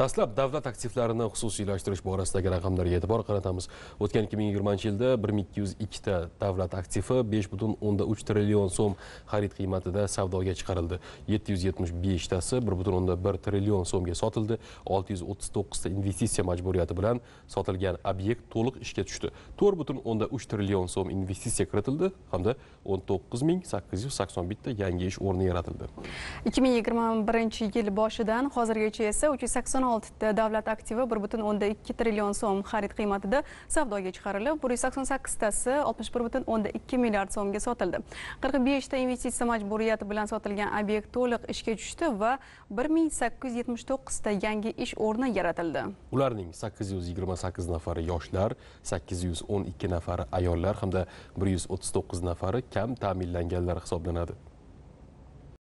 dastlab davlat aktivlarini xususiylashtirish borasidagi raqamlarga e'tibor qaratamiz o'tgan 2020 yilda 1202 ta davlat aktivi 5,3 trillion so'm xarid qiymatida savdoga chiqarildi 775 tasi 1,1 trillion so'mga sotildi 639 ta investitsiya majburiyati bilan sotilgan obyekt to'liq ishga tushdi 4,3 trillion so'm investitsiya kiritildi hamda 19881 ta yangi ish o'rni yaratildi 2021 yil boshidan hozirgacha esa 386 oltita davlat aktivi bir butun o'nda ikki trillion so'm xarid qiymatida savdoga chiqarilib bir yuz sakson sakkiztasi oltmish bir butun o'nda ikki milliard so'mga sotildi qirq beshta investitsiya majburiyati bilan sotilgan obyekt to'liq ishga tushdi va bir ming sakkiz yuz yetmish to'qqizta yangi ish o'rni yaratildi ularning sakkiz yuz yigirma sakkiz nafari yoshlar sakkiz yuz o'n ikki nafari ayollar hamda bir yuz o'ttiz to'qqiz nafari kam ta'minlanganlar hisoblanadi